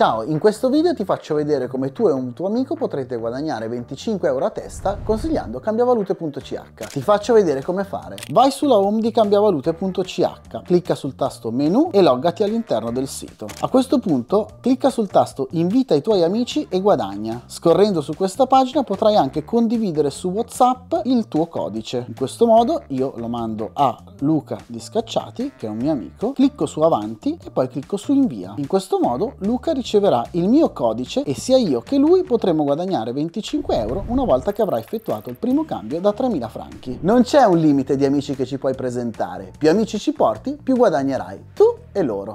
Ciao, in questo video ti faccio vedere come tu e un tuo amico potrete guadagnare 25 euro a testa consigliando cambiavalute.ch. Ti faccio vedere come fare. Vai sulla home di cambiavalute.ch, clicca sul tasto menu e loggati all'interno del sito. A questo punto clicca sul tasto invita i tuoi amici e guadagna. Scorrendo su questa pagina potrai anche condividere su WhatsApp il tuo codice. In questo modo io lo mando a Luca di Scacciati, che è un mio amico, clicco su avanti e poi clicco su invia. In questo modo Luca riceve riceverà il mio codice e sia io che lui potremo guadagnare 25 euro una volta che avrà effettuato il primo cambio da 3.000 franchi. Non c'è un limite di amici che ci puoi presentare, più amici ci porti, più guadagnerai, tu e loro.